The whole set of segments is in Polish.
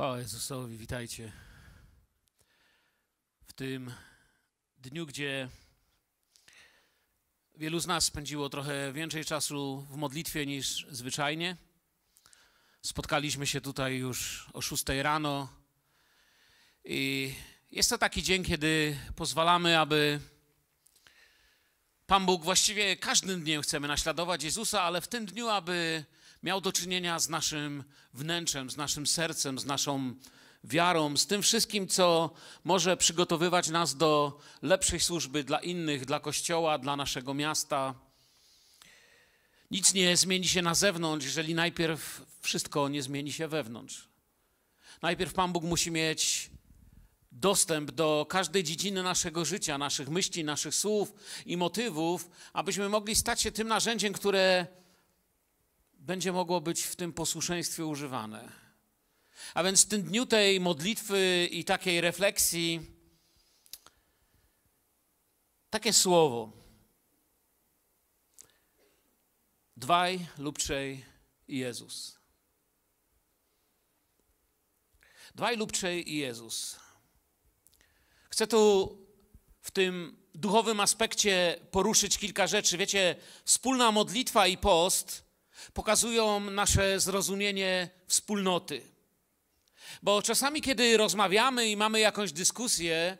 Chwała Jezusowi, witajcie. W tym dniu, gdzie wielu z nas spędziło trochę więcej czasu w modlitwie niż zwyczajnie. Spotkaliśmy się tutaj już o 6 rano i jest to taki dzień, kiedy pozwalamy, aby Pan Bóg właściwie każdym dniem chcemy naśladować Jezusa, ale w tym dniu, aby miał do czynienia z naszym wnętrzem, z naszym sercem, z naszą wiarą, z tym wszystkim, co może przygotowywać nas do lepszej służby dla innych, dla kościoła, dla naszego miasta. Nic nie zmieni się na zewnątrz, jeżeli najpierw wszystko nie zmieni się wewnątrz. Najpierw Pan Bóg musi mieć dostęp do każdej dziedziny naszego życia, naszych myśli, naszych słów i motywów, abyśmy mogli stać się tym narzędziem, które będzie mogło być w tym posłuszeństwie używane. A więc w tym dniu tej modlitwy i takiej refleksji, takie słowo. Dwaj lub trzej Jezus. Dwaj lub trzej Jezus. Chcę tu w tym duchowym aspekcie poruszyć kilka rzeczy. Wiecie, wspólna modlitwa i post pokazują nasze zrozumienie wspólnoty. Bo czasami, kiedy rozmawiamy i mamy jakąś dyskusję,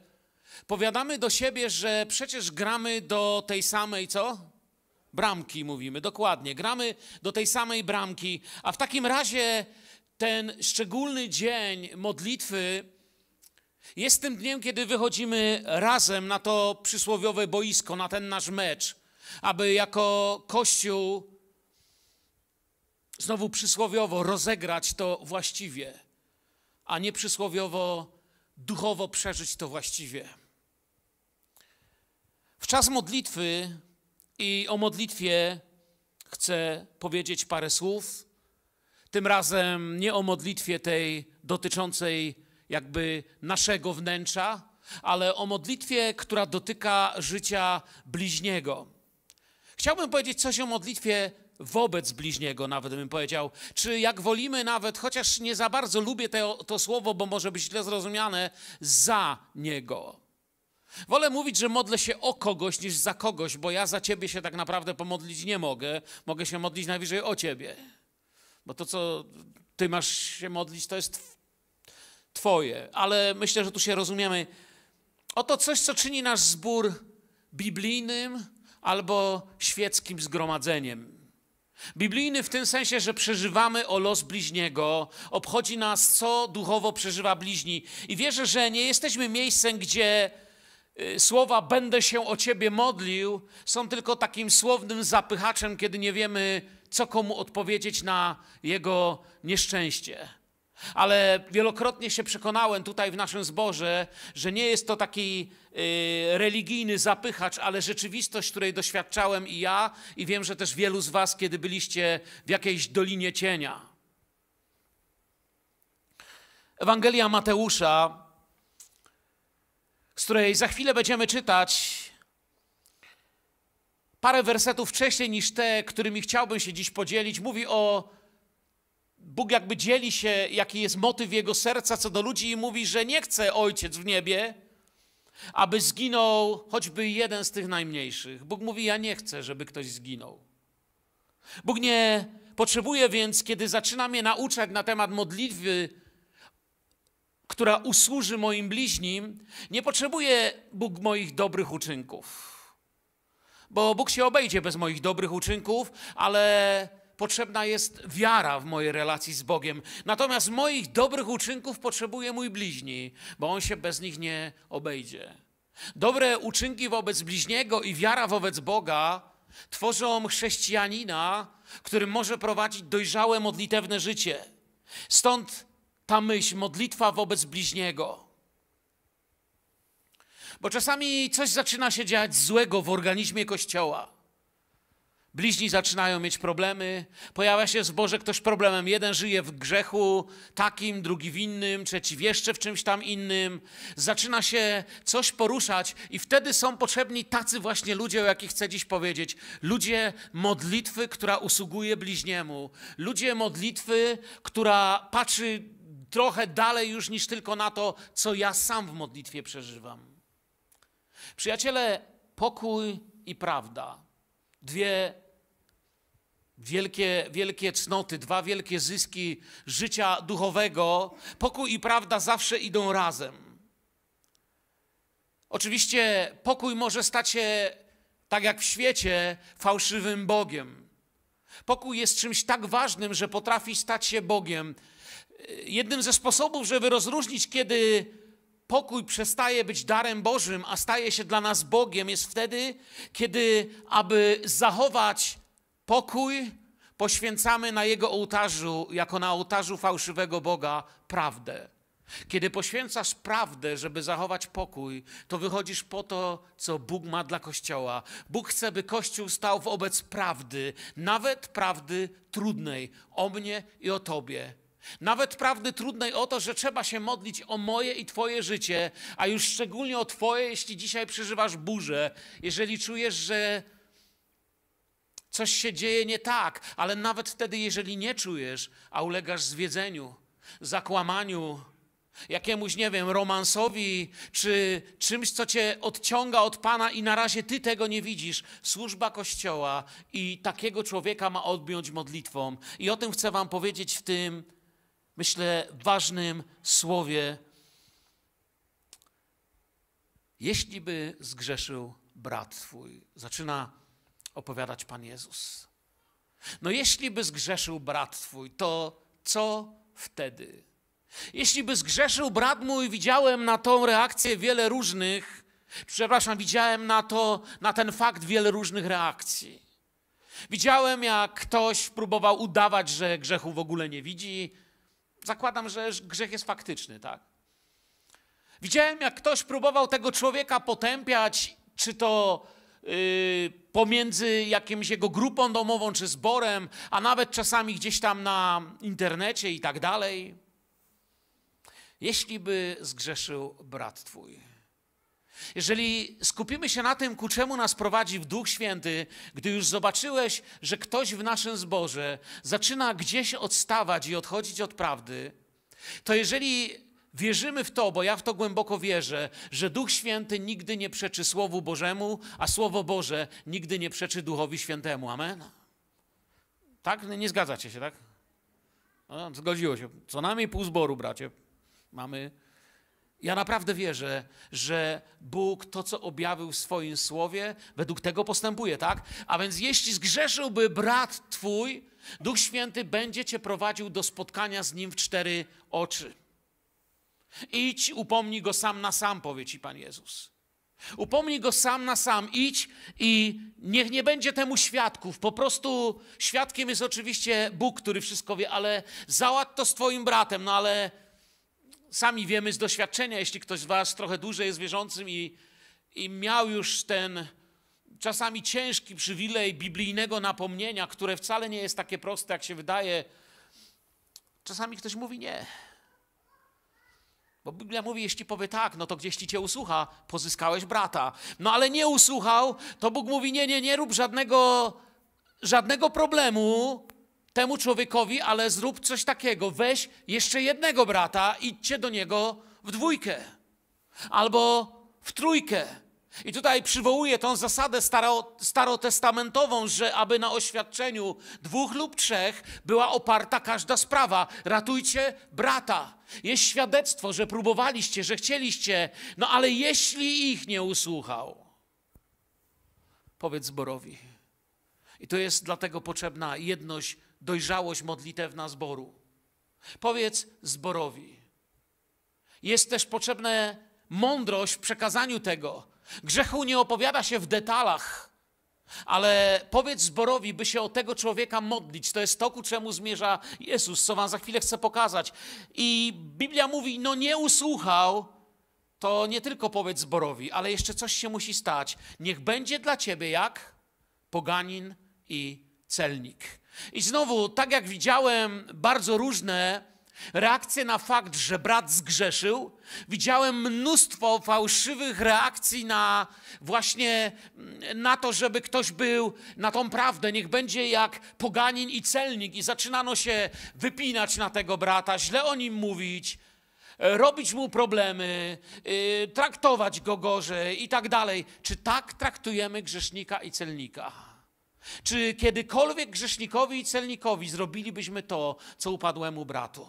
powiadamy do siebie, że przecież gramy do tej samej, co? Bramki mówimy, dokładnie. Gramy do tej samej bramki, a w takim razie ten szczególny dzień modlitwy jest tym dniem, kiedy wychodzimy razem na to przysłowiowe boisko, na ten nasz mecz, aby jako Kościół znowu przysłowiowo rozegrać to właściwie, a nie przysłowiowo duchowo przeżyć to właściwie. W czas modlitwy i o modlitwie chcę powiedzieć parę słów. Tym razem nie o modlitwie tej dotyczącej jakby naszego wnętrza, ale o modlitwie, która dotyka życia bliźniego. Chciałbym powiedzieć coś o modlitwie wobec bliźniego, nawet bym powiedział, czy jak wolimy nawet, chociaż nie za bardzo lubię te, to słowo, bo może być źle zrozumiane, za niego. Wolę mówić, że modlę się o kogoś niż za kogoś, bo ja za ciebie się tak naprawdę pomodlić nie mogę. Mogę się modlić najwyżej o ciebie. Bo to, co ty masz się modlić, to jest twoje. Ale myślę, że tu się rozumiemy. Oto coś, co czyni nasz zbór biblijnym albo świeckim zgromadzeniem. Biblijny w tym sensie, że przeżywamy o los bliźniego, obchodzi nas, co duchowo przeżywa bliźni. I wierzę, że nie jesteśmy miejscem, gdzie y, słowa będę się o ciebie modlił są tylko takim słownym zapychaczem, kiedy nie wiemy, co komu odpowiedzieć na jego nieszczęście. Ale wielokrotnie się przekonałem tutaj w naszym zborze, że nie jest to taki y, religijny zapychacz, ale rzeczywistość, której doświadczałem i ja, i wiem, że też wielu z Was, kiedy byliście w jakiejś dolinie cienia. Ewangelia Mateusza, z której za chwilę będziemy czytać parę wersetów wcześniej niż te, którymi chciałbym się dziś podzielić, mówi o Bóg jakby dzieli się, jaki jest motyw jego serca co do ludzi i mówi, że nie chce ojciec w niebie, aby zginął choćby jeden z tych najmniejszych. Bóg mówi: Ja nie chcę, żeby ktoś zginął. Bóg nie potrzebuje więc, kiedy zaczyna mnie nauczać na temat modlitwy, która usłuży moim bliźnim, nie potrzebuje Bóg moich dobrych uczynków. Bo Bóg się obejdzie bez moich dobrych uczynków, ale potrzebna jest wiara w mojej relacji z Bogiem. Natomiast moich dobrych uczynków potrzebuje mój bliźni, bo on się bez nich nie obejdzie. Dobre uczynki wobec bliźniego i wiara wobec Boga tworzą chrześcijanina, który może prowadzić dojrzałe modlitewne życie. Stąd ta myśl, modlitwa wobec bliźniego. Bo czasami coś zaczyna się dziać złego w organizmie Kościoła. Bliźni zaczynają mieć problemy. Pojawia się zboże ktoś problemem. Jeden żyje w grzechu takim, drugi w innym, trzeci w jeszcze w czymś tam innym. Zaczyna się coś poruszać i wtedy są potrzebni tacy właśnie ludzie, o jakich chcę dziś powiedzieć. Ludzie modlitwy, która usługuje bliźniemu. Ludzie modlitwy, która patrzy trochę dalej już niż tylko na to, co ja sam w modlitwie przeżywam. Przyjaciele, pokój i prawda dwie wielkie, wielkie cnoty, dwa wielkie zyski życia duchowego, pokój i prawda zawsze idą razem. Oczywiście pokój może stać się, tak jak w świecie, fałszywym Bogiem. Pokój jest czymś tak ważnym, że potrafi stać się Bogiem. Jednym ze sposobów, żeby rozróżnić, kiedy pokój przestaje być darem Bożym, a staje się dla nas Bogiem, jest wtedy, kiedy, aby zachować pokój, poświęcamy na jego ołtarzu, jako na ołtarzu fałszywego Boga, prawdę. Kiedy poświęcasz prawdę, żeby zachować pokój, to wychodzisz po to, co Bóg ma dla Kościoła. Bóg chce, by Kościół stał wobec prawdy, nawet prawdy trudnej, o mnie i o Tobie. Nawet prawdy trudnej o to, że trzeba się modlić o moje i Twoje życie, a już szczególnie o Twoje, jeśli dzisiaj przeżywasz burzę, jeżeli czujesz, że coś się dzieje nie tak, ale nawet wtedy, jeżeli nie czujesz, a ulegasz zwiedzeniu, zakłamaniu, jakiemuś, nie wiem, romansowi, czy czymś, co cię odciąga od Pana i na razie ty tego nie widzisz. Służba Kościoła i takiego człowieka ma odbiąć modlitwą. I o tym chcę wam powiedzieć w tym myślę, ważnym słowie. Jeśli by zgrzeszył brat twój, zaczyna opowiadać Pan Jezus. No jeśli by zgrzeszył brat twój, to co wtedy? Jeśli by zgrzeszył brat mój, widziałem na tą reakcję wiele różnych, przepraszam, widziałem na to, na ten fakt wiele różnych reakcji. Widziałem, jak ktoś próbował udawać, że grzechu w ogóle nie widzi, Zakładam, że grzech jest faktyczny, tak? Widziałem, jak ktoś próbował tego człowieka potępiać, czy to yy, pomiędzy jakimś jego grupą domową, czy zborem, a nawet czasami gdzieś tam na internecie i tak dalej. Jeśli by zgrzeszył brat twój. Jeżeli skupimy się na tym, ku czemu nas prowadzi w Duch Święty, gdy już zobaczyłeś, że ktoś w naszym zborze zaczyna gdzieś odstawać i odchodzić od prawdy, to jeżeli wierzymy w to, bo ja w to głęboko wierzę, że Duch Święty nigdy nie przeczy Słowu Bożemu, a Słowo Boże nigdy nie przeczy Duchowi Świętemu. Amen? Tak? Nie zgadzacie się, tak? No, zgodziło się. Co najmniej pół zboru, bracie. Mamy ja naprawdę wierzę, że Bóg to, co objawił w swoim słowie, według tego postępuje, tak? A więc jeśli zgrzeszyłby brat twój, Duch Święty będzie cię prowadził do spotkania z nim w cztery oczy. Idź, upomnij go sam na sam, powie ci Pan Jezus. Upomnij go sam na sam, idź i niech nie będzie temu świadków. Po prostu świadkiem jest oczywiście Bóg, który wszystko wie, ale załat to z twoim bratem, no ale sami wiemy z doświadczenia, jeśli ktoś z Was trochę dłużej jest wierzącym i, i miał już ten czasami ciężki przywilej biblijnego napomnienia, które wcale nie jest takie proste, jak się wydaje. Czasami ktoś mówi nie. Bo Biblia mówi, jeśli powie tak, no to gdzieś ci cię usłucha, pozyskałeś brata. No ale nie usłuchał, to Bóg mówi, nie, nie, nie rób żadnego, żadnego problemu, temu człowiekowi, ale zrób coś takiego, weź jeszcze jednego brata, idźcie do niego w dwójkę albo w trójkę. I tutaj przywołuję tą zasadę staro, starotestamentową, że aby na oświadczeniu dwóch lub trzech była oparta każda sprawa. Ratujcie brata. Jest świadectwo, że próbowaliście, że chcieliście, no ale jeśli ich nie usłuchał, powiedz zborowi. I to jest dlatego potrzebna jedność dojrzałość modlitewna zboru. Powiedz zborowi. Jest też potrzebna mądrość w przekazaniu tego. Grzechu nie opowiada się w detalach, ale powiedz zborowi, by się o tego człowieka modlić. To jest to, ku czemu zmierza Jezus, co wam za chwilę chcę pokazać. I Biblia mówi, no nie usłuchał, to nie tylko powiedz zborowi, ale jeszcze coś się musi stać. Niech będzie dla ciebie jak poganin i celnik. I znowu, tak jak widziałem bardzo różne reakcje na fakt, że brat zgrzeszył, widziałem mnóstwo fałszywych reakcji na właśnie mm, na to, żeby ktoś był na tą prawdę, niech będzie jak poganin i celnik i zaczynano się wypinać na tego brata, źle o nim mówić, robić mu problemy, y, traktować go gorzej i tak dalej. Czy tak traktujemy grzesznika i celnika? Czy kiedykolwiek grzesznikowi i celnikowi zrobilibyśmy to, co upadłemu bratu?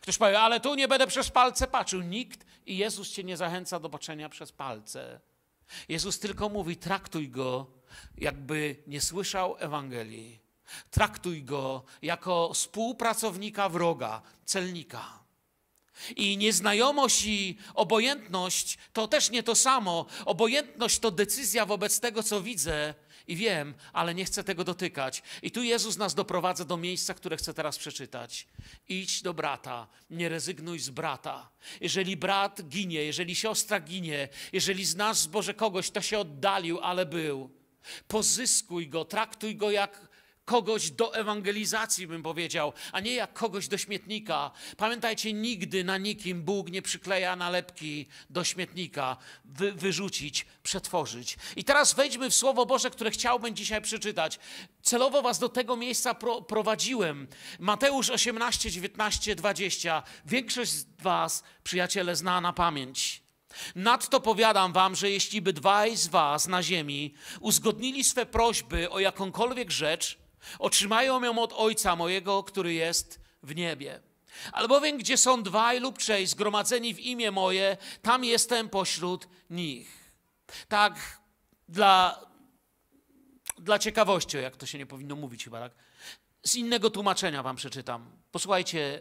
Ktoś powie, ale tu nie będę przez palce patrzył. Nikt i Jezus cię nie zachęca do patrzenia przez palce. Jezus tylko mówi, traktuj go, jakby nie słyszał Ewangelii. Traktuj go jako współpracownika wroga, celnika. I nieznajomość i obojętność to też nie to samo. Obojętność to decyzja wobec tego, co widzę, i wiem, ale nie chcę tego dotykać. I tu Jezus nas doprowadza do miejsca, które chcę teraz przeczytać. Idź do brata, nie rezygnuj z brata. Jeżeli brat ginie, jeżeli siostra ginie, jeżeli znasz z Boże kogoś, to się oddalił, ale był. Pozyskuj go, traktuj go jak kogoś do ewangelizacji, bym powiedział, a nie jak kogoś do śmietnika. Pamiętajcie, nigdy na nikim Bóg nie przykleja nalepki do śmietnika, wy, wyrzucić, przetworzyć. I teraz wejdźmy w Słowo Boże, które chciałbym dzisiaj przeczytać. Celowo was do tego miejsca pro, prowadziłem. Mateusz 18, 19, 20. Większość z was, przyjaciele, zna na pamięć. Nadto powiadam wam, że jeśli by dwaj z was na ziemi uzgodnili swe prośby o jakąkolwiek rzecz, Otrzymają ją od Ojca mojego, który jest w niebie. Albowiem, gdzie są dwaj lub trzej zgromadzeni w imię moje, tam jestem pośród nich. Tak dla, dla ciekawości, jak to się nie powinno mówić chyba, tak? Z innego tłumaczenia wam przeczytam. Posłuchajcie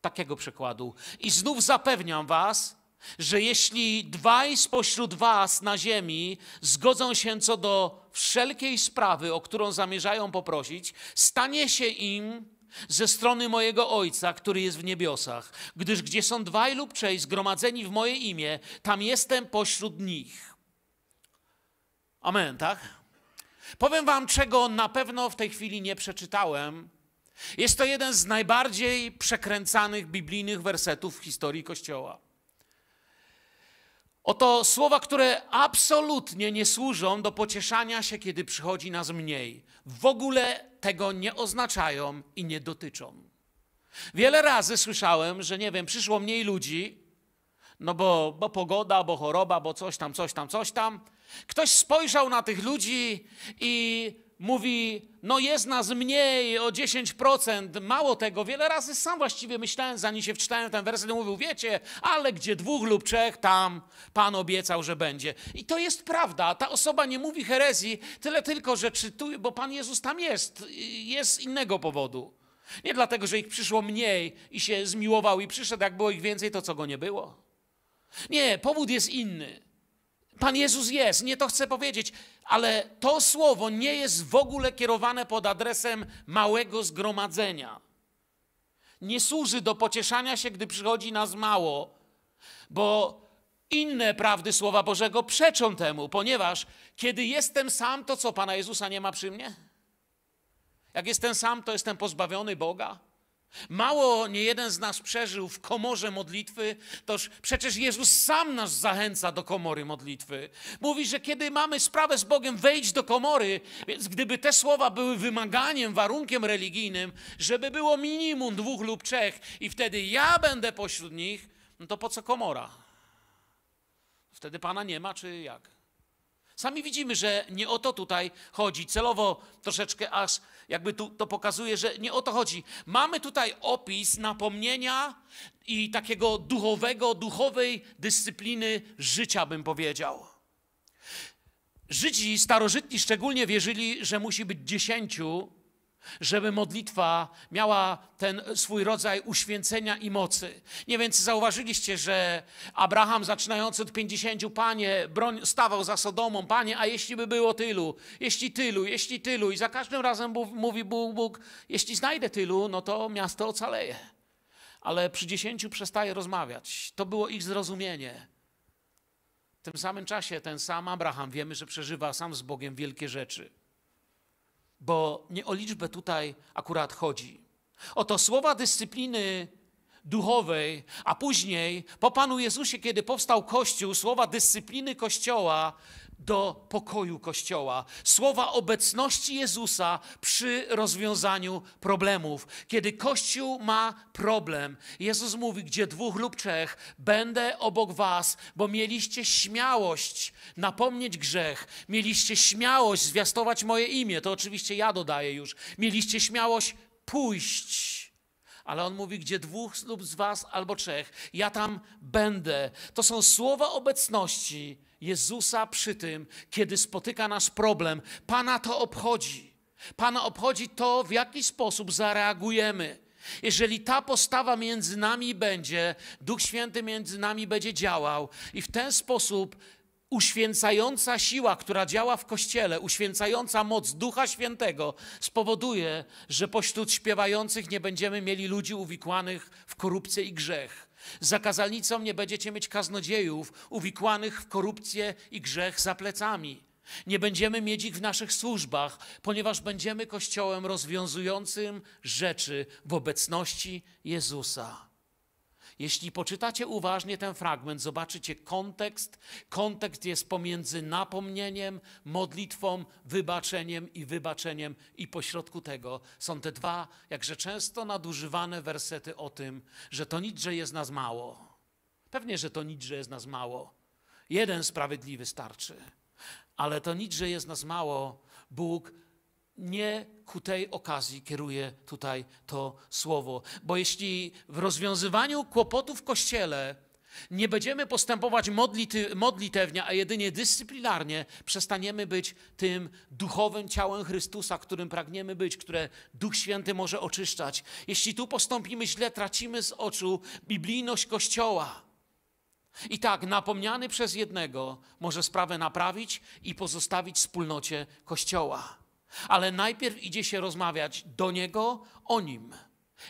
takiego przekładu. I znów zapewniam was, że jeśli dwaj spośród was na ziemi zgodzą się co do wszelkiej sprawy, o którą zamierzają poprosić, stanie się im ze strony mojego Ojca, który jest w niebiosach, gdyż gdzie są dwaj lub trzej zgromadzeni w moje imię, tam jestem pośród nich. Amen, tak? Powiem wam, czego na pewno w tej chwili nie przeczytałem. Jest to jeden z najbardziej przekręcanych biblijnych wersetów w historii Kościoła. Oto słowa, które absolutnie nie służą do pocieszania się, kiedy przychodzi nas mniej. W ogóle tego nie oznaczają i nie dotyczą. Wiele razy słyszałem, że nie wiem, przyszło mniej ludzi, no bo, bo pogoda, bo choroba, bo coś tam, coś tam, coś tam. Ktoś spojrzał na tych ludzi i mówi, no jest nas mniej o 10%, mało tego, wiele razy sam właściwie myślałem, zanim się wczytałem ten werset, mówił, wiecie, ale gdzie dwóch lub trzech, tam Pan obiecał, że będzie. I to jest prawda, ta osoba nie mówi herezji, tyle tylko, że czytuje, bo Pan Jezus tam jest, jest z innego powodu. Nie dlatego, że ich przyszło mniej i się zmiłował i przyszedł, jak było ich więcej, to co go nie było. Nie, powód jest inny. Pan Jezus jest, nie to chcę powiedzieć, ale to słowo nie jest w ogóle kierowane pod adresem małego zgromadzenia. Nie służy do pocieszania się, gdy przychodzi nas mało, bo inne prawdy Słowa Bożego przeczą temu, ponieważ kiedy jestem sam, to co Pana Jezusa nie ma przy mnie? Jak jestem sam, to jestem pozbawiony Boga? Mało nie jeden z nas przeżył w komorze modlitwy, toż przecież Jezus sam nas zachęca do komory modlitwy. Mówi, że kiedy mamy sprawę z Bogiem, wejdź do komory. Więc gdyby te słowa były wymaganiem, warunkiem religijnym, żeby było minimum dwóch lub trzech i wtedy ja będę pośród nich, no to po co komora? Wtedy Pana nie ma, czy jak? Sami widzimy, że nie o to tutaj chodzi. Celowo troszeczkę aż jakby tu to pokazuje, że nie o to chodzi. Mamy tutaj opis napomnienia i takiego duchowego, duchowej dyscypliny życia, bym powiedział. Żydzi starożytni szczególnie wierzyli, że musi być dziesięciu żeby modlitwa miała ten swój rodzaj uświęcenia i mocy. Nie wiem, czy zauważyliście, że Abraham, zaczynając od pięćdziesięciu, panie, broń, stawał za Sodomą, panie, a jeśli by było tylu, jeśli tylu, jeśli tylu, i za każdym razem mówi Bóg, Bóg jeśli znajdę tylu, no to miasto ocaleje. Ale przy dziesięciu przestaje rozmawiać. To było ich zrozumienie. W tym samym czasie ten sam Abraham, wiemy, że przeżywa sam z Bogiem wielkie rzeczy bo nie o liczbę tutaj akurat chodzi. Oto słowa dyscypliny duchowej, a później po Panu Jezusie, kiedy powstał Kościół, słowa dyscypliny Kościoła do pokoju Kościoła, słowa obecności Jezusa przy rozwiązaniu problemów. Kiedy Kościół ma problem, Jezus mówi, gdzie dwóch lub trzech, będę obok was, bo mieliście śmiałość napomnieć grzech, mieliście śmiałość zwiastować moje imię, to oczywiście ja dodaję już, mieliście śmiałość pójść. Ale on mówi, gdzie dwóch lub z was albo trzech, ja tam będę. To są słowa obecności, Jezusa przy tym, kiedy spotyka nas problem. Pana to obchodzi. Pana obchodzi to, w jaki sposób zareagujemy. Jeżeli ta postawa między nami będzie, Duch Święty między nami będzie działał i w ten sposób uświęcająca siła, która działa w kościele, uświęcająca moc Ducha Świętego, spowoduje, że pośród śpiewających nie będziemy mieli ludzi uwikłanych w korupcję i grzech. Za kazalnicą nie będziecie mieć kaznodziejów uwikłanych w korupcję i grzech za plecami. Nie będziemy mieć ich w naszych służbach, ponieważ będziemy kościołem rozwiązującym rzeczy w obecności Jezusa. Jeśli poczytacie uważnie ten fragment, zobaczycie kontekst. Kontekst jest pomiędzy napomnieniem, modlitwą, wybaczeniem i wybaczeniem, i pośrodku tego są te dwa, jakże często nadużywane wersety o tym, że to nic, że jest nas mało. Pewnie, że to nic, że jest nas mało. Jeden sprawiedliwy starczy. Ale to nic, że jest nas mało. Bóg nie ku tej okazji kieruje tutaj to słowo. Bo jeśli w rozwiązywaniu kłopotów w kościele nie będziemy postępować modlity, modlitewnie, a jedynie dyscyplinarnie, przestaniemy być tym duchowym ciałem Chrystusa, którym pragniemy być, które Duch Święty może oczyszczać. Jeśli tu postąpimy źle, tracimy z oczu biblijność Kościoła. I tak, napomniany przez jednego może sprawę naprawić i pozostawić wspólnocie Kościoła. Ale najpierw idzie się rozmawiać do niego o nim.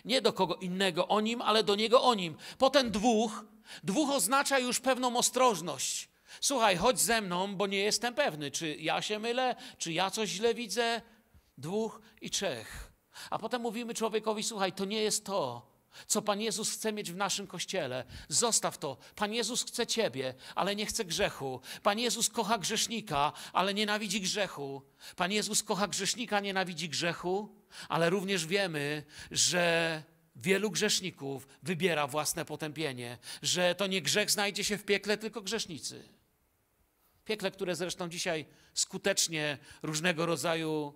Nie do kogo innego o nim, ale do niego o nim. Potem dwóch. Dwóch oznacza już pewną ostrożność. Słuchaj, chodź ze mną, bo nie jestem pewny, czy ja się mylę, czy ja coś źle widzę. Dwóch i trzech. A potem mówimy człowiekowi: Słuchaj, to nie jest to, co Pan Jezus chce mieć w naszym kościele. Zostaw to. Pan Jezus chce Ciebie, ale nie chce grzechu. Pan Jezus kocha grzesznika, ale nienawidzi grzechu. Pan Jezus kocha grzesznika, nienawidzi grzechu, ale również wiemy, że wielu grzeszników wybiera własne potępienie, że to nie grzech znajdzie się w piekle, tylko grzesznicy. Piekle, które zresztą dzisiaj skutecznie różnego rodzaju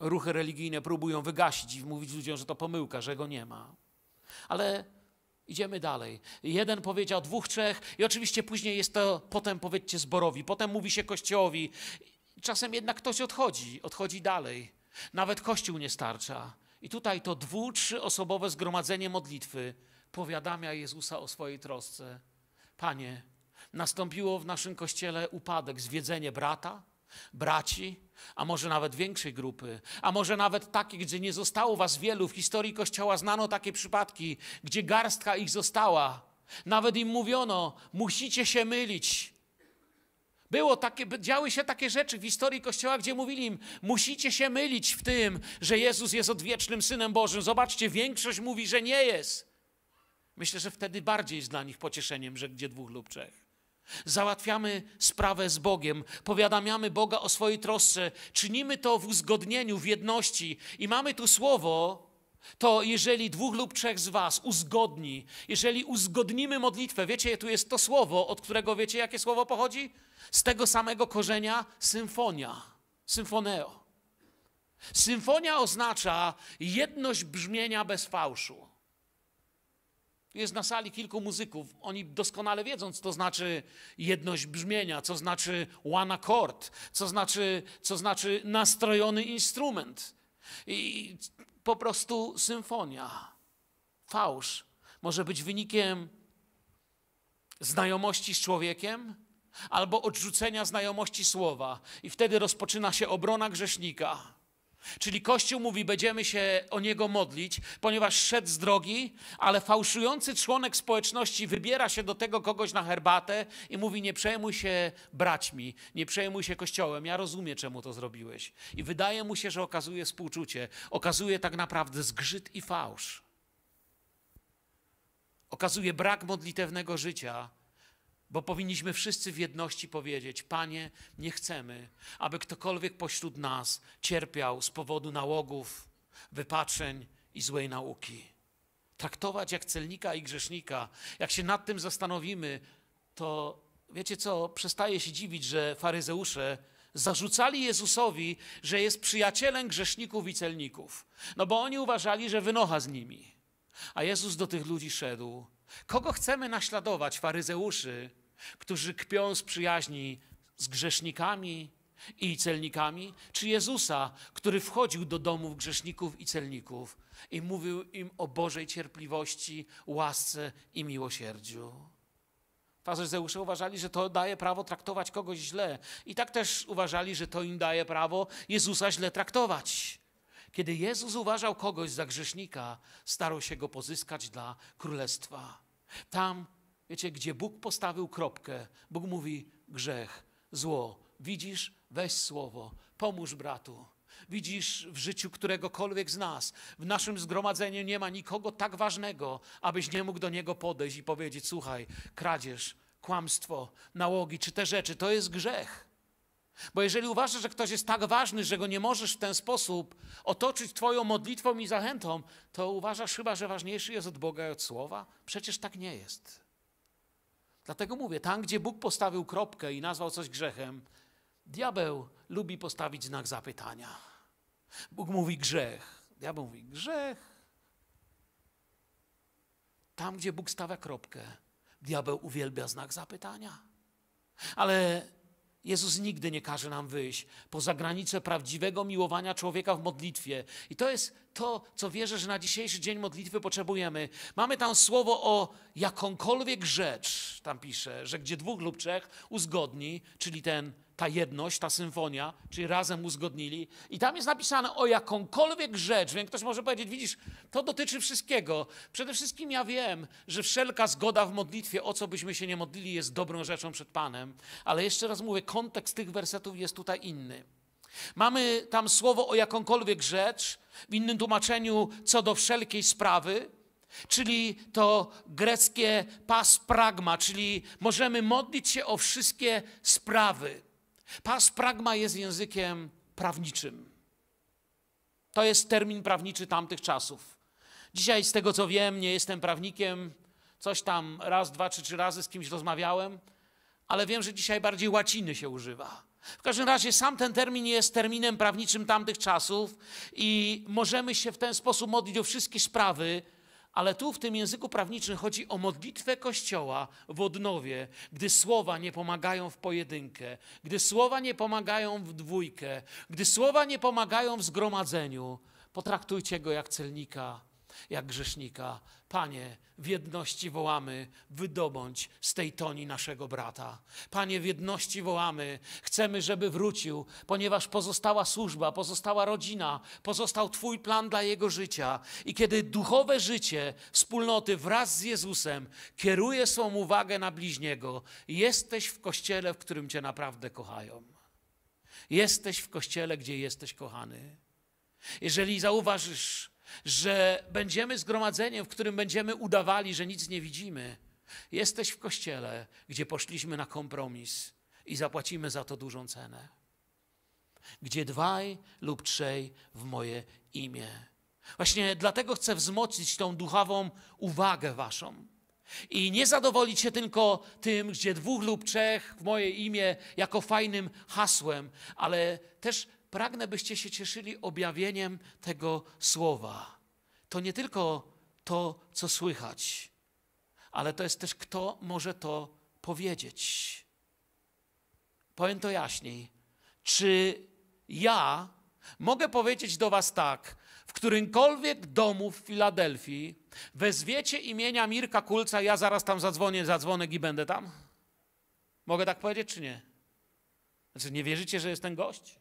ruchy religijne próbują wygasić i mówić ludziom, że to pomyłka, że go nie ma ale Idziemy dalej. Jeden powiedział dwóch, trzech, i oczywiście później jest to, potem powiedzcie zborowi, potem mówi się kościołowi. Czasem jednak ktoś odchodzi, odchodzi dalej. Nawet kościół nie starcza. I tutaj to dwu, trzyosobowe zgromadzenie modlitwy powiadamia Jezusa o swojej trosce. Panie, nastąpiło w naszym kościele upadek, zwiedzenie brata, braci, a może nawet większej grupy, a może nawet takiej, gdzie nie zostało was wielu. W historii Kościoła znano takie przypadki, gdzie garstka ich została. Nawet im mówiono, musicie się mylić. Było takie, działy się takie rzeczy w historii Kościoła, gdzie mówili im, musicie się mylić w tym, że Jezus jest odwiecznym Synem Bożym. Zobaczcie, większość mówi, że nie jest. Myślę, że wtedy bardziej jest dla nich pocieszeniem, że gdzie dwóch lub trzech. Załatwiamy sprawę z Bogiem, powiadamiamy Boga o swojej trosce, czynimy to w uzgodnieniu, w jedności i mamy tu słowo, to jeżeli dwóch lub trzech z Was uzgodni, jeżeli uzgodnimy modlitwę, wiecie, tu jest to słowo, od którego wiecie, jakie słowo pochodzi? Z tego samego korzenia symfonia, symfoneo. Symfonia oznacza jedność brzmienia bez fałszu jest na sali kilku muzyków. Oni doskonale wiedzą, co to znaczy jedność brzmienia, co znaczy one accord, co znaczy, co znaczy nastrojony instrument. I po prostu symfonia, fałsz może być wynikiem znajomości z człowiekiem, albo odrzucenia znajomości słowa. I wtedy rozpoczyna się obrona grzesznika. Czyli Kościół mówi, będziemy się o niego modlić, ponieważ szedł z drogi, ale fałszujący członek społeczności wybiera się do tego kogoś na herbatę i mówi: Nie przejmuj się braćmi, nie przejmuj się Kościołem, ja rozumiem, czemu to zrobiłeś. I wydaje mu się, że okazuje współczucie, okazuje tak naprawdę zgrzyt i fałsz. Okazuje brak modlitewnego życia, bo powinniśmy wszyscy w jedności powiedzieć: Panie, nie chcemy, aby ktokolwiek pośród nas cierpiał z powodu nałogów, wypaczeń i złej nauki. Traktować jak celnika i grzesznika, jak się nad tym zastanowimy, to wiecie co, przestaje się dziwić, że faryzeusze zarzucali Jezusowi, że jest przyjacielem grzeszników i celników. No bo oni uważali, że wynocha z nimi. A Jezus do tych ludzi szedł. Kogo chcemy naśladować, faryzeuszy którzy kpią z przyjaźni z grzesznikami i celnikami, czy Jezusa, który wchodził do domów grzeszników i celników i mówił im o Bożej cierpliwości, łasce i miłosierdziu. Faryzeusze uważali, że to daje prawo traktować kogoś źle. I tak też uważali, że to im daje prawo Jezusa źle traktować. Kiedy Jezus uważał kogoś za grzesznika, starał się go pozyskać dla królestwa. Tam Wiecie, gdzie Bóg postawił kropkę, Bóg mówi grzech, zło. Widzisz, weź słowo, pomóż bratu. Widzisz w życiu któregokolwiek z nas, w naszym zgromadzeniu nie ma nikogo tak ważnego, abyś nie mógł do niego podejść i powiedzieć: Słuchaj, kradzież, kłamstwo, nałogi czy te rzeczy, to jest grzech. Bo jeżeli uważasz, że ktoś jest tak ważny, że go nie możesz w ten sposób otoczyć Twoją modlitwą i zachętą, to uważasz chyba, że ważniejszy jest od Boga i od Słowa? Przecież tak nie jest. Dlatego mówię, tam gdzie Bóg postawił kropkę i nazwał coś grzechem, diabeł lubi postawić znak zapytania. Bóg mówi grzech. Diabeł mówi grzech. Tam, gdzie Bóg stawia kropkę, diabeł uwielbia znak zapytania. Ale Jezus nigdy nie każe nam wyjść poza granicę prawdziwego miłowania człowieka w modlitwie. I to jest to, co wierzę, że na dzisiejszy dzień modlitwy potrzebujemy. Mamy tam słowo o jakąkolwiek rzecz, tam pisze, że gdzie dwóch lub trzech uzgodni, czyli ten ta jedność, ta symfonia, czyli razem uzgodnili. I tam jest napisane o jakąkolwiek rzecz, więc ktoś może powiedzieć, widzisz, to dotyczy wszystkiego. Przede wszystkim ja wiem, że wszelka zgoda w modlitwie, o co byśmy się nie modlili, jest dobrą rzeczą przed Panem. Ale jeszcze raz mówię, kontekst tych wersetów jest tutaj inny. Mamy tam słowo o jakąkolwiek rzecz, w innym tłumaczeniu co do wszelkiej sprawy, czyli to greckie pas pragma, czyli możemy modlić się o wszystkie sprawy. Pas pragma jest językiem prawniczym. To jest termin prawniczy tamtych czasów. Dzisiaj, z tego co wiem, nie jestem prawnikiem, coś tam raz, dwa trzy razy z kimś rozmawiałem, ale wiem, że dzisiaj bardziej łaciny się używa. W każdym razie sam ten termin jest terminem prawniczym tamtych czasów i możemy się w ten sposób modlić o wszystkie sprawy, ale tu w tym języku prawniczym chodzi o modlitwę Kościoła w odnowie, gdy słowa nie pomagają w pojedynkę, gdy słowa nie pomagają w dwójkę, gdy słowa nie pomagają w zgromadzeniu. Potraktujcie go jak celnika, jak grzesznika, Panie, w jedności wołamy, wydobądź z tej toni naszego brata. Panie, w jedności wołamy, chcemy, żeby wrócił, ponieważ pozostała służba, pozostała rodzina, pozostał Twój plan dla jego życia. I kiedy duchowe życie wspólnoty wraz z Jezusem kieruje swą uwagę na bliźniego, jesteś w kościele, w którym Cię naprawdę kochają. Jesteś w kościele, gdzie jesteś kochany. Jeżeli zauważysz, że będziemy zgromadzeniem, w którym będziemy udawali, że nic nie widzimy. Jesteś w kościele, gdzie poszliśmy na kompromis i zapłacimy za to dużą cenę. Gdzie dwaj lub trzej w moje imię. Właśnie dlatego chcę wzmocnić tą duchową uwagę waszą. I nie zadowolić się tylko tym, gdzie dwóch lub trzech w moje imię jako fajnym hasłem, ale też pragnę, byście się cieszyli objawieniem tego słowa. To nie tylko to, co słychać, ale to jest też kto może to powiedzieć. Powiem to jaśniej. Czy ja mogę powiedzieć do Was tak, w którymkolwiek domu w Filadelfii wezwiecie imienia Mirka Kulca, ja zaraz tam zadzwonię, zadzwonek i będę tam? Mogę tak powiedzieć, czy nie? Znaczy, nie wierzycie, że jest ten gość?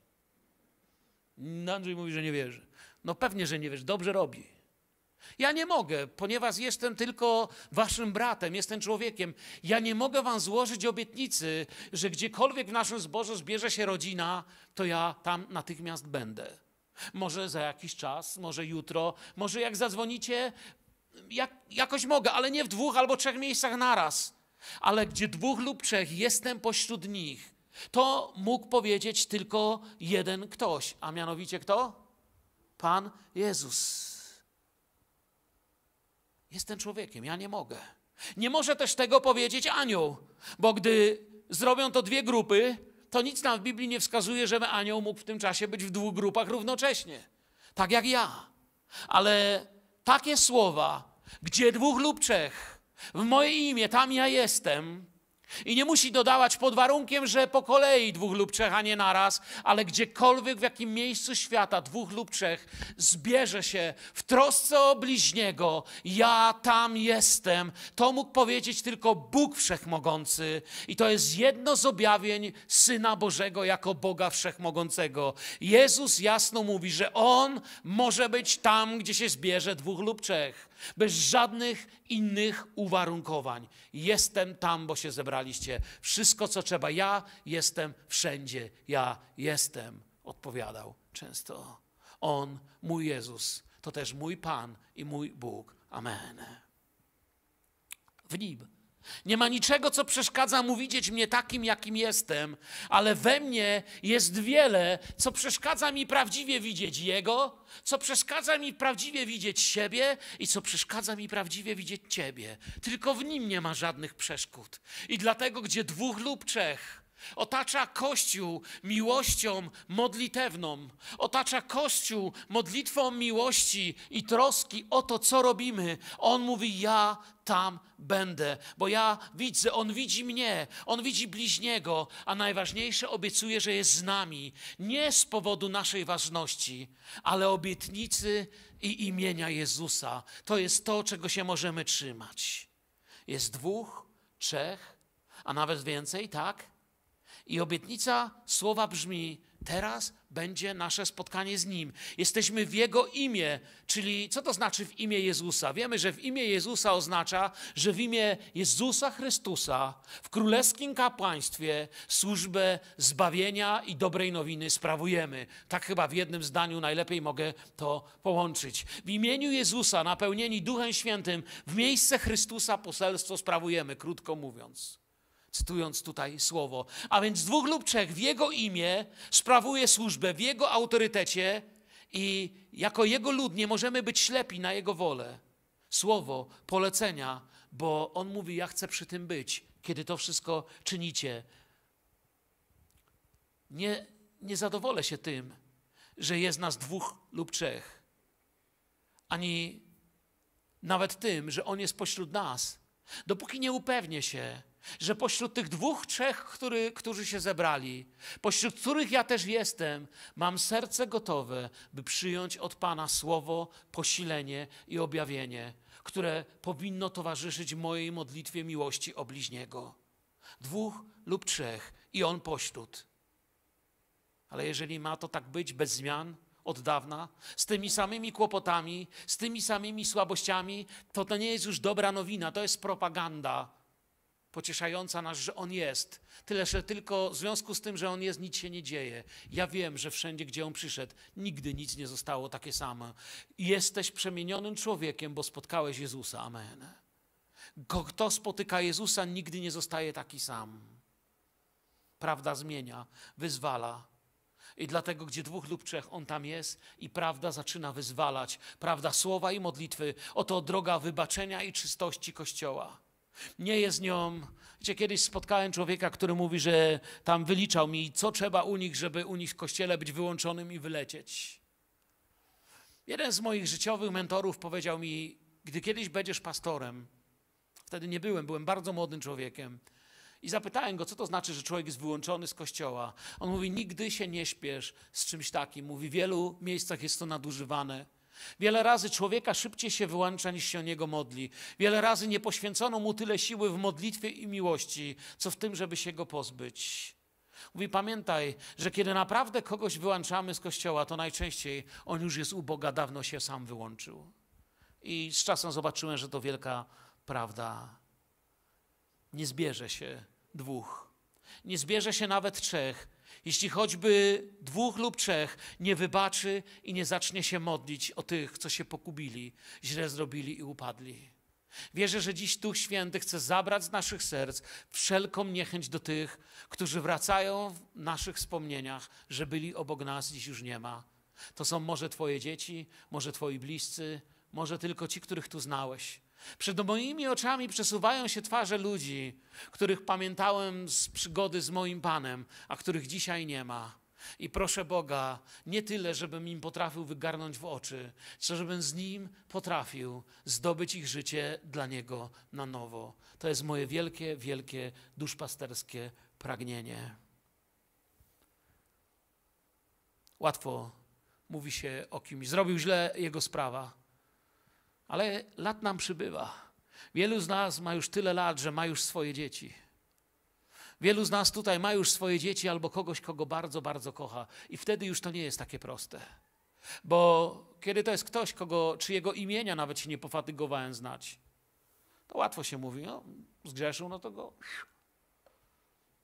Andrzej mówi, że nie wierzy. No pewnie, że nie wierzy, dobrze robi. Ja nie mogę, ponieważ jestem tylko waszym bratem, jestem człowiekiem. Ja nie mogę wam złożyć obietnicy, że gdziekolwiek w naszym zborze zbierze się rodzina, to ja tam natychmiast będę. Może za jakiś czas, może jutro, może jak zadzwonicie, jak, jakoś mogę, ale nie w dwóch albo trzech miejscach naraz. Ale gdzie dwóch lub trzech jestem pośród nich, to mógł powiedzieć tylko jeden ktoś, a mianowicie kto? Pan Jezus. Jestem człowiekiem, ja nie mogę. Nie może też tego powiedzieć anioł, bo gdy zrobią to dwie grupy, to nic nam w Biblii nie wskazuje, żeby anioł mógł w tym czasie być w dwóch grupach równocześnie, tak jak ja. Ale takie słowa, gdzie dwóch lub trzech, w moje imię, tam ja jestem, i nie musi dodawać pod warunkiem, że po kolei dwóch lub trzech, a nie naraz, ale gdziekolwiek, w jakim miejscu świata dwóch lub trzech zbierze się w trosce o bliźniego, ja tam jestem. To mógł powiedzieć tylko Bóg Wszechmogący. I to jest jedno z objawień Syna Bożego jako Boga Wszechmogącego. Jezus jasno mówi, że On może być tam, gdzie się zbierze dwóch lub trzech, bez żadnych innych uwarunkowań. Jestem tam, bo się zebrałem zebraliście wszystko, co trzeba. Ja jestem wszędzie, ja jestem, odpowiadał często. On, mój Jezus, to też mój Pan i mój Bóg. Amen. W nim nie ma niczego, co przeszkadza mu widzieć mnie takim, jakim jestem, ale we mnie jest wiele, co przeszkadza mi prawdziwie widzieć Jego, co przeszkadza mi prawdziwie widzieć siebie i co przeszkadza mi prawdziwie widzieć Ciebie. Tylko w Nim nie ma żadnych przeszkód. I dlatego, gdzie dwóch lub trzech Otacza Kościół miłością modlitewną, otacza Kościół modlitwą miłości i troski o to, co robimy. On mówi: Ja tam będę, bo ja widzę, on widzi mnie, on widzi bliźniego, a najważniejsze obiecuje, że jest z nami. Nie z powodu naszej ważności, ale obietnicy i imienia Jezusa. To jest to, czego się możemy trzymać. Jest dwóch, trzech, a nawet więcej, tak? I obietnica słowa brzmi: teraz będzie nasze spotkanie z Nim. Jesteśmy w Jego imię, czyli co to znaczy w imię Jezusa? Wiemy, że w imię Jezusa oznacza, że w imię Jezusa Chrystusa w królewskim kapłaństwie służbę zbawienia i dobrej nowiny sprawujemy. Tak chyba w jednym zdaniu najlepiej mogę to połączyć. W imieniu Jezusa, napełnieni Duchem Świętym, w miejsce Chrystusa poselstwo sprawujemy, krótko mówiąc cytując tutaj słowo. A więc dwóch lub trzech w Jego imię sprawuje służbę, w Jego autorytecie i jako Jego lud nie możemy być ślepi na Jego wolę. Słowo, polecenia, bo On mówi, ja chcę przy tym być, kiedy to wszystko czynicie. Nie, nie zadowolę się tym, że jest nas dwóch lub trzech, ani nawet tym, że On jest pośród nas, dopóki nie upewnię się, że pośród tych dwóch, trzech, który, którzy się zebrali, pośród których ja też jestem, mam serce gotowe, by przyjąć od Pana słowo, posilenie i objawienie, które powinno towarzyszyć mojej modlitwie miłości o bliźniego. Dwóch lub trzech i on pośród. Ale jeżeli ma to tak być bez zmian, od dawna, z tymi samymi kłopotami, z tymi samymi słabościami, to to nie jest już dobra nowina, to jest propaganda pocieszająca nas, że On jest. Tyle, że tylko w związku z tym, że On jest, nic się nie dzieje. Ja wiem, że wszędzie, gdzie On przyszedł, nigdy nic nie zostało takie samo. Jesteś przemienionym człowiekiem, bo spotkałeś Jezusa. Amen. Kto spotyka Jezusa, nigdy nie zostaje taki sam. Prawda zmienia, wyzwala. I dlatego, gdzie dwóch lub trzech, on tam jest i prawda zaczyna wyzwalać. Prawda słowa i modlitwy. Oto droga wybaczenia i czystości Kościoła. Nie jest nią. Wiecie, kiedyś spotkałem człowieka, który mówi, że tam wyliczał mi, co trzeba u nich, żeby u nich w kościele być wyłączonym i wylecieć. Jeden z moich życiowych mentorów powiedział mi, gdy kiedyś będziesz pastorem, wtedy nie byłem, byłem bardzo młodym człowiekiem, i zapytałem go, co to znaczy, że człowiek jest wyłączony z kościoła. On mówi, nigdy się nie śpiesz z czymś takim. Mówi, w wielu miejscach jest to nadużywane. Wiele razy człowieka szybciej się wyłącza niż się o niego modli. Wiele razy nie poświęcono mu tyle siły w modlitwie i miłości, co w tym, żeby się go pozbyć. Mówi, pamiętaj, że kiedy naprawdę kogoś wyłączamy z kościoła, to najczęściej on już jest u Boga, dawno się sam wyłączył. I z czasem zobaczyłem, że to wielka prawda. Nie zbierze się dwóch, nie zbierze się nawet trzech, jeśli choćby dwóch lub trzech nie wybaczy i nie zacznie się modlić o tych, co się pokubili, źle zrobili i upadli. Wierzę, że dziś Duch Święty chce zabrać z naszych serc wszelką niechęć do tych, którzy wracają w naszych wspomnieniach, że byli obok nas, dziś już nie ma. To są może Twoje dzieci, może Twoi bliscy, może tylko ci, których tu znałeś. Przed moimi oczami przesuwają się twarze ludzi, których pamiętałem z przygody z moim Panem, a których dzisiaj nie ma. I proszę Boga, nie tyle, żebym im potrafił wygarnąć w oczy, co żebym z nim potrafił zdobyć ich życie dla niego na nowo. To jest moje wielkie, wielkie duszpasterskie pragnienie. Łatwo mówi się o kimś. Zrobił źle jego sprawa ale lat nam przybywa. Wielu z nas ma już tyle lat, że ma już swoje dzieci. Wielu z nas tutaj ma już swoje dzieci albo kogoś, kogo bardzo, bardzo kocha. I wtedy już to nie jest takie proste. Bo kiedy to jest ktoś, kogo, czyjego imienia nawet się nie pofatygowałem znać, to łatwo się mówi, no, zgrzeszył, no to go.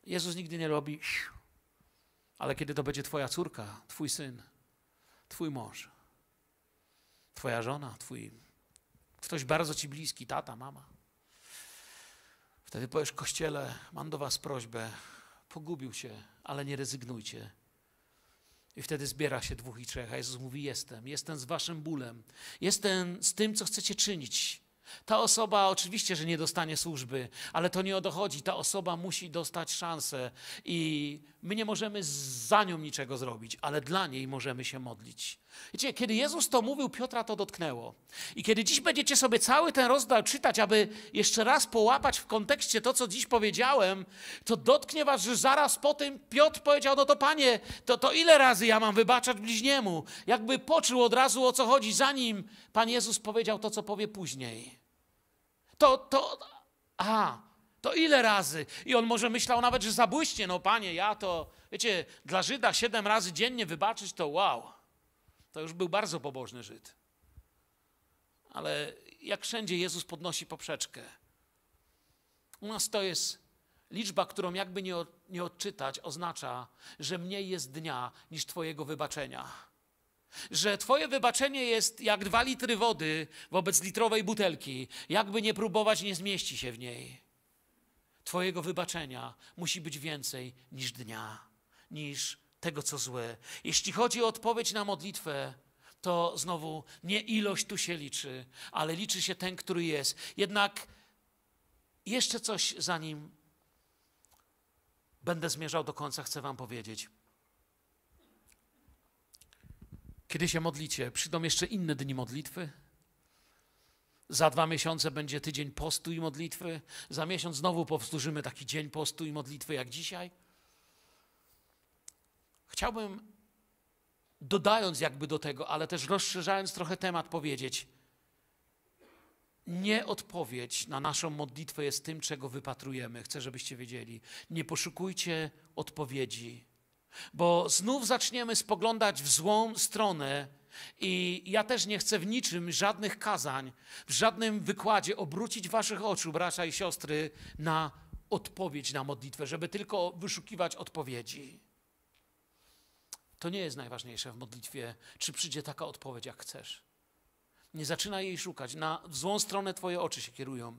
Jezus nigdy nie robi. Ale kiedy to będzie Twoja córka, Twój syn, Twój mąż, Twoja żona, Twój ktoś bardzo ci bliski, tata, mama. Wtedy powiesz kościele, mam do was prośbę, pogubił się, ale nie rezygnujcie. I wtedy zbiera się dwóch i trzech, a Jezus mówi: Jestem, jestem z waszym bólem, jestem z tym, co chcecie czynić. Ta osoba oczywiście, że nie dostanie służby, ale to nie chodzi. Ta osoba musi dostać szansę i my nie możemy za nią niczego zrobić, ale dla niej możemy się modlić. Wiecie, kiedy Jezus to mówił, Piotra to dotknęło. I kiedy dziś będziecie sobie cały ten rozdział czytać, aby jeszcze raz połapać w kontekście to, co dziś powiedziałem, to dotknie was, że zaraz po tym Piotr powiedział, no to panie, to, to ile razy ja mam wybaczać bliźniemu? Jakby poczuł od razu, o co chodzi, zanim Pan Jezus powiedział to, co powie później. To, to, a, to ile razy? I on może myślał nawet, że zabłyśnie, no panie, ja to, wiecie, dla Żyda siedem razy dziennie wybaczyć to wow. To już był bardzo pobożny Żyd. Ale jak wszędzie Jezus podnosi poprzeczkę. U nas to jest liczba, którą jakby nie, nie odczytać, oznacza, że mniej jest dnia niż Twojego wybaczenia. Że Twoje wybaczenie jest jak dwa litry wody wobec litrowej butelki. Jakby nie próbować, nie zmieści się w niej. Twojego wybaczenia musi być więcej niż dnia, niż tego, co złe. Jeśli chodzi o odpowiedź na modlitwę, to znowu nie ilość tu się liczy, ale liczy się ten, który jest. Jednak jeszcze coś, zanim będę zmierzał do końca, chcę Wam powiedzieć. Kiedy się modlicie, przyjdą jeszcze inne dni modlitwy. Za dwa miesiące będzie tydzień postu i modlitwy. Za miesiąc znowu powtórzymy taki dzień postu i modlitwy jak dzisiaj. Chciałbym, dodając jakby do tego, ale też rozszerzając trochę temat, powiedzieć: Nie odpowiedź na naszą modlitwę jest tym, czego wypatrujemy. Chcę, żebyście wiedzieli. Nie poszukujcie odpowiedzi, bo znów zaczniemy spoglądać w złą stronę. I ja też nie chcę w niczym, żadnych kazań, w żadnym wykładzie obrócić waszych oczu, bracia i siostry, na odpowiedź na modlitwę, żeby tylko wyszukiwać odpowiedzi. To nie jest najważniejsze w modlitwie, czy przyjdzie taka odpowiedź, jak chcesz. Nie zaczynaj jej szukać. Na w złą stronę Twoje oczy się kierują.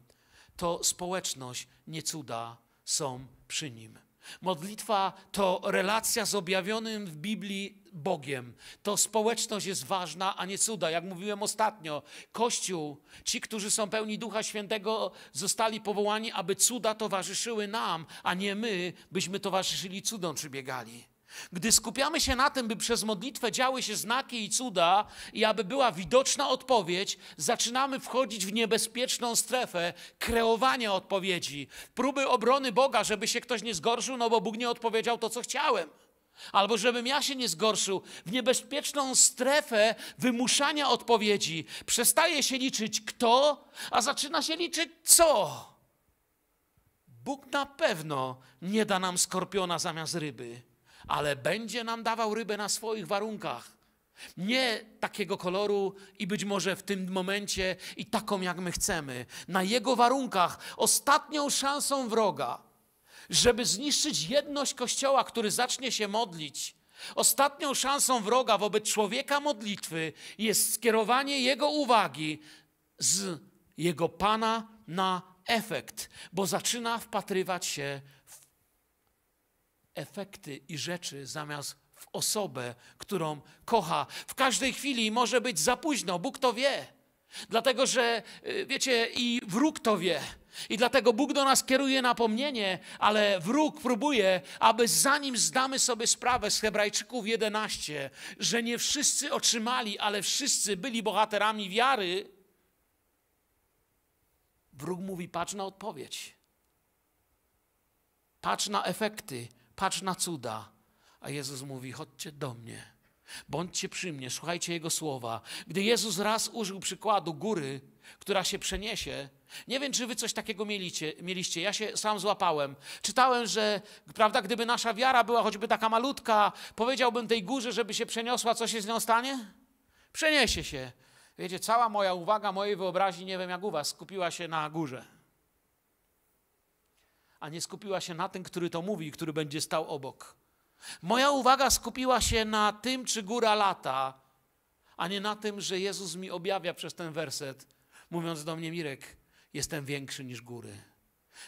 To społeczność, nie cuda są przy nim. Modlitwa to relacja z objawionym w Biblii Bogiem. To społeczność jest ważna, a nie cuda. Jak mówiłem ostatnio, Kościół, ci, którzy są pełni Ducha Świętego, zostali powołani, aby cuda towarzyszyły nam, a nie my, byśmy towarzyszyli cudom czy biegali. Gdy skupiamy się na tym, by przez modlitwę działy się znaki i cuda, i aby była widoczna odpowiedź, zaczynamy wchodzić w niebezpieczną strefę kreowania odpowiedzi, próby obrony Boga, żeby się ktoś nie zgorszył, no bo Bóg nie odpowiedział to, co chciałem. Albo żebym ja się nie zgorszył, w niebezpieczną strefę wymuszania odpowiedzi. Przestaje się liczyć kto, a zaczyna się liczyć co. Bóg na pewno nie da nam skorpiona zamiast ryby ale będzie nam dawał rybę na swoich warunkach. Nie takiego koloru i być może w tym momencie i taką, jak my chcemy. Na jego warunkach ostatnią szansą wroga, żeby zniszczyć jedność Kościoła, który zacznie się modlić, ostatnią szansą wroga wobec człowieka modlitwy jest skierowanie jego uwagi z jego Pana na efekt, bo zaczyna wpatrywać się w efekty i rzeczy zamiast w osobę, którą kocha. W każdej chwili może być za późno, Bóg to wie. Dlatego, że y, wiecie, i wróg to wie. I dlatego Bóg do nas kieruje napomnienie, ale wróg próbuje, aby zanim zdamy sobie sprawę z Hebrajczyków 11, że nie wszyscy otrzymali, ale wszyscy byli bohaterami wiary, wróg mówi: patrz na odpowiedź, patrz na efekty, patrz na cuda. A Jezus mówi: chodźcie do mnie, bądźcie przy mnie, słuchajcie Jego słowa. Gdy Jezus raz użył przykładu góry, która się przeniesie, nie wiem, czy wy coś takiego mieliście. mieliście. Ja się sam złapałem. Czytałem, że prawda, gdyby nasza wiara była choćby taka malutka, powiedziałbym tej górze, żeby się przeniosła, co się z nią stanie? Przeniesie się. Wiecie, cała moja uwaga, mojej wyobraźni, nie wiem jak u was, skupiła się na górze a nie skupiła się na tym, który to mówi, który będzie stał obok. Moja uwaga skupiła się na tym, czy góra lata, a nie na tym, że Jezus mi objawia przez ten werset, mówiąc do mnie: Mirek, jestem większy niż góry.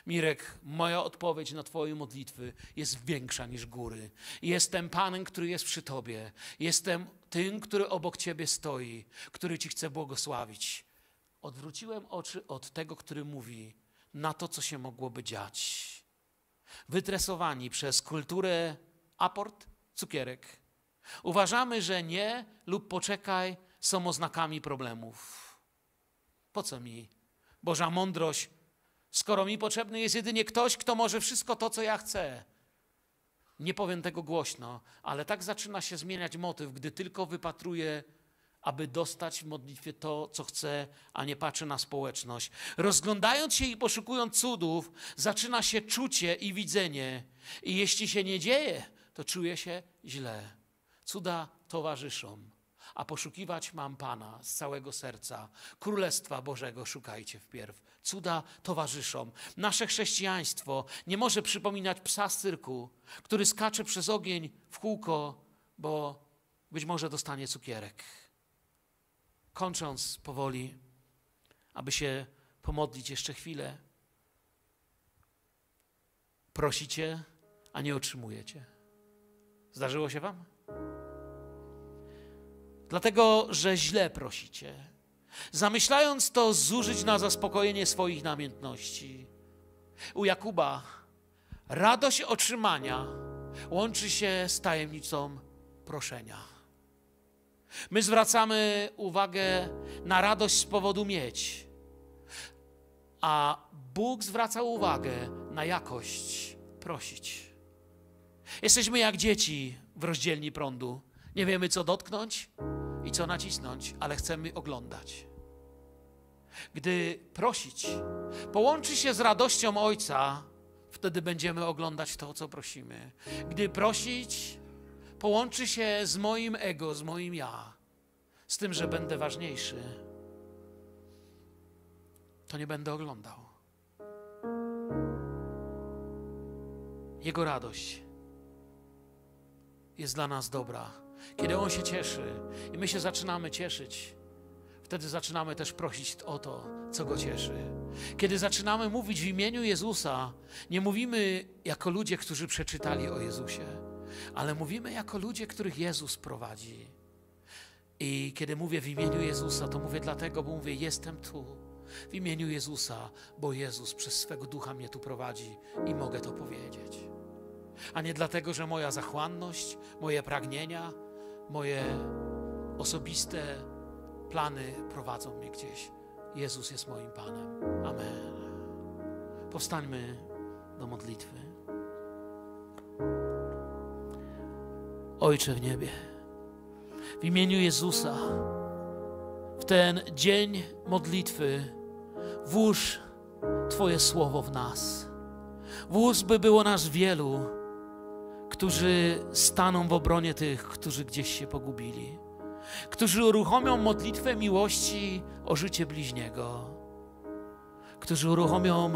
Mirek, moja odpowiedź na Twoje modlitwy jest większa niż góry. Jestem Panem, który jest przy Tobie. Jestem tym, który obok Ciebie stoi, który Ci chce błogosławić. Odwróciłem oczy od tego, który mówi, na to, co się mogłoby dziać. Wytresowani przez kulturę aport, cukierek. Uważamy, że nie lub poczekaj są oznakami problemów. Po co mi Boża mądrość, skoro mi potrzebny jest jedynie ktoś, kto może wszystko to, co ja chcę? Nie powiem tego głośno, ale tak zaczyna się zmieniać motyw, gdy tylko wypatruję aby dostać w modlitwie to, co chce, a nie patrzy na społeczność. Rozglądając się i poszukując cudów, zaczyna się czucie i widzenie. I jeśli się nie dzieje, to czuje się źle. Cuda towarzyszą, a poszukiwać mam Pana z całego serca. Królestwa Bożego szukajcie wpierw. Cuda towarzyszą. Nasze chrześcijaństwo nie może przypominać psa z cyrku, który skacze przez ogień w kółko, bo być może dostanie cukierek kończąc powoli, aby się pomodlić jeszcze chwilę, prosicie, a nie otrzymujecie. Zdarzyło się Wam? Dlatego, że źle prosicie, zamyślając to zużyć na zaspokojenie swoich namiętności. U Jakuba radość otrzymania łączy się z tajemnicą proszenia. My zwracamy uwagę na radość z powodu mieć, a Bóg zwraca uwagę na jakość prosić. Jesteśmy jak dzieci w rozdzielni prądu. Nie wiemy, co dotknąć i co nacisnąć, ale chcemy oglądać. Gdy prosić połączy się z radością Ojca, wtedy będziemy oglądać to, co prosimy. Gdy prosić połączy się z moim ego, z moim ja, z tym, że będę ważniejszy, to nie będę oglądał. Jego radość jest dla nas dobra. Kiedy On się cieszy i my się zaczynamy cieszyć, wtedy zaczynamy też prosić o to, co Go cieszy. Kiedy zaczynamy mówić w imieniu Jezusa, nie mówimy jako ludzie, którzy przeczytali o Jezusie ale mówimy jako ludzie, których Jezus prowadzi. I kiedy mówię w imieniu Jezusa, to mówię dlatego, bo mówię: Jestem tu w imieniu Jezusa, bo Jezus przez swego ducha mnie tu prowadzi i mogę to powiedzieć. A nie dlatego, że moja zachłanność, moje pragnienia, moje osobiste plany prowadzą mnie gdzieś. Jezus jest moim Panem. Amen. Powstańmy do modlitwy. Ojcze w niebie, w imieniu Jezusa, w ten dzień modlitwy włóż Twoje słowo w nas. Włóż, by było nas wielu, którzy staną w obronie tych, którzy gdzieś się pogubili, którzy uruchomią modlitwę miłości o życie bliźniego, którzy uruchomią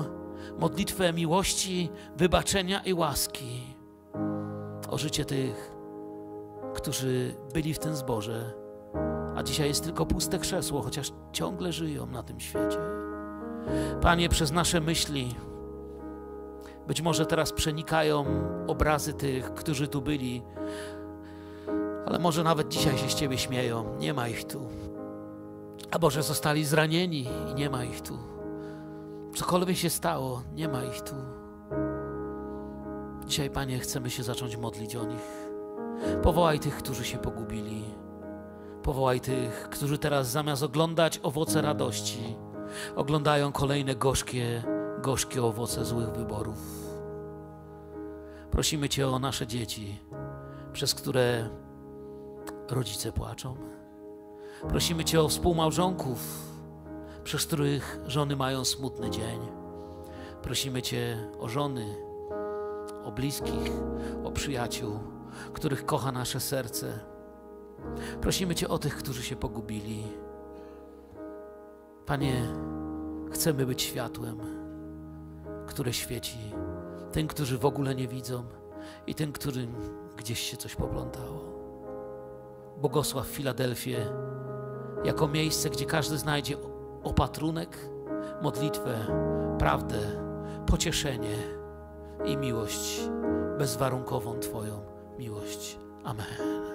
modlitwę miłości, wybaczenia i łaski o życie tych, którzy byli w tym zborze, a dzisiaj jest tylko puste krzesło, chociaż ciągle żyją na tym świecie. Panie, przez nasze myśli być może teraz przenikają obrazy tych, którzy tu byli, ale może nawet dzisiaj się z Ciebie śmieją. Nie ma ich tu. A Boże, zostali zranieni i nie ma ich tu. Cokolwiek się stało, nie ma ich tu. Dzisiaj, Panie, chcemy się zacząć modlić o nich. Powołaj tych, którzy się pogubili. Powołaj tych, którzy teraz zamiast oglądać owoce radości, oglądają kolejne gorzkie, gorzkie owoce złych wyborów. Prosimy Cię o nasze dzieci, przez które rodzice płaczą. Prosimy Cię o współmałżonków, przez których żony mają smutny dzień. Prosimy Cię o żony, o bliskich, o przyjaciół których kocha nasze serce. Prosimy Cię o tych, którzy się pogubili. Panie, chcemy być światłem, które świeci tym, którzy w ogóle nie widzą i tym, którym gdzieś się coś poplątało. Błogosław Filadelfię jako miejsce, gdzie każdy znajdzie opatrunek, modlitwę, prawdę, pocieszenie i miłość bezwarunkową Twoją miłość. Amen.